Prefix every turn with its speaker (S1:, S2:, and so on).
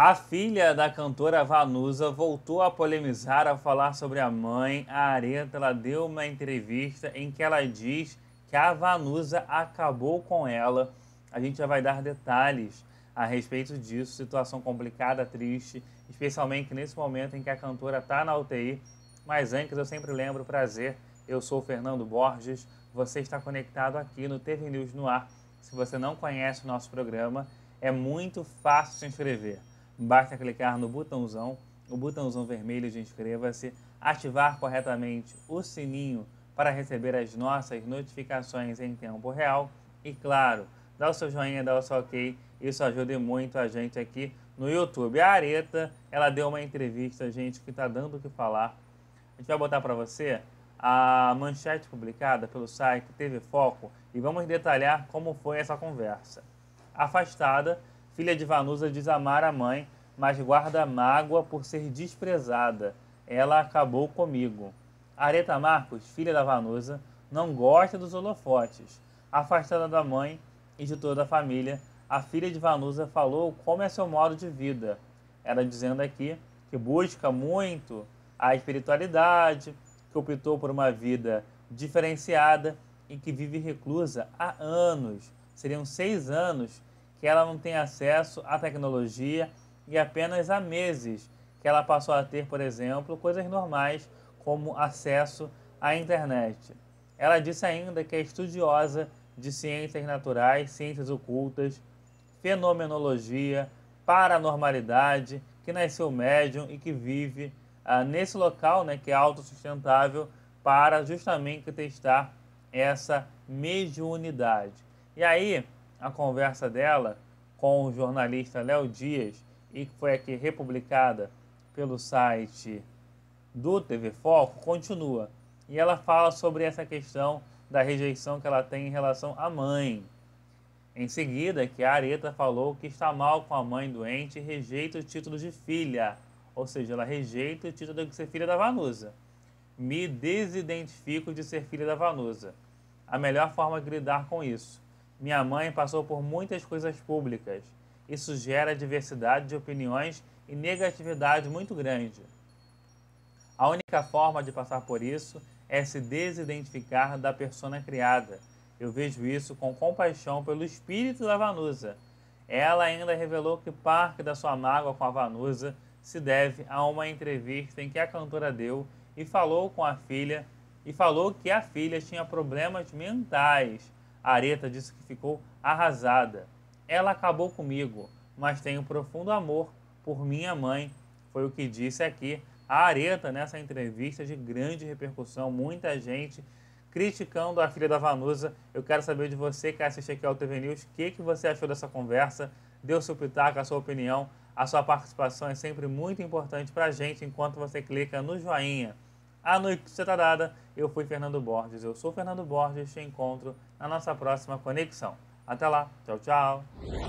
S1: A filha da cantora Vanusa voltou a polemizar ao falar sobre a mãe. A Areta ela deu uma entrevista em que ela diz que a Vanusa acabou com ela. A gente já vai dar detalhes a respeito disso. Situação complicada, triste, especialmente nesse momento em que a cantora está na UTI. Mas antes, eu sempre lembro, prazer, eu sou o Fernando Borges. Você está conectado aqui no TV News no Ar. Se você não conhece o nosso programa, é muito fácil se inscrever Basta clicar no botãozão, o botãozão vermelho de inscreva-se, ativar corretamente o sininho para receber as nossas notificações em tempo real e, claro, dá o seu joinha, dá o seu ok, isso ajuda muito a gente aqui no YouTube. A Areta, ela deu uma entrevista, gente, que está dando o que falar. A gente vai botar para você a manchete publicada pelo site Teve Foco e vamos detalhar como foi essa conversa. Afastada, Filha de Vanusa diz amar a mãe, mas guarda mágoa por ser desprezada. Ela acabou comigo. Areta Marcos, filha da Vanusa, não gosta dos holofotes. Afastada da mãe e de toda a família, a filha de Vanusa falou como é seu modo de vida. Ela dizendo aqui que busca muito a espiritualidade, que optou por uma vida diferenciada e que vive reclusa há anos seriam seis anos que ela não tem acesso à tecnologia e apenas há meses que ela passou a ter, por exemplo, coisas normais como acesso à internet. Ela disse ainda que é estudiosa de ciências naturais, ciências ocultas, fenomenologia, paranormalidade, que nasceu médium e que vive ah, nesse local né, que é autossustentável para justamente testar essa mediunidade. E aí, a conversa dela com o jornalista Léo Dias e que foi aqui republicada pelo site do TV Foco continua. E ela fala sobre essa questão da rejeição que ela tem em relação à mãe. Em seguida, que a Areta falou que está mal com a mãe doente e rejeita o título de filha. Ou seja, ela rejeita o título de ser filha da Vanusa. Me desidentifico de ser filha da Vanusa. A melhor forma de lidar com isso minha mãe passou por muitas coisas públicas. Isso gera diversidade de opiniões e negatividade muito grande. A única forma de passar por isso é se desidentificar da persona criada. Eu vejo isso com compaixão pelo espírito da Vanusa. Ela ainda revelou que parte da sua mágoa com a Vanusa se deve a uma entrevista em que a cantora deu e falou com a filha e falou que a filha tinha problemas mentais a Areta disse que ficou arrasada. Ela acabou comigo, mas tenho profundo amor por minha mãe, foi o que disse aqui a Areta nessa entrevista de grande repercussão, muita gente criticando a filha da Vanusa. Eu quero saber de você que assiste aqui ao TV News, o que, que você achou dessa conversa, deu seu pitaco, a sua opinião, a sua participação é sempre muito importante para a gente enquanto você clica no joinha. A noite está dada, eu fui Fernando Borges, eu sou Fernando Borges, te encontro na nossa próxima conexão. Até lá, tchau, tchau!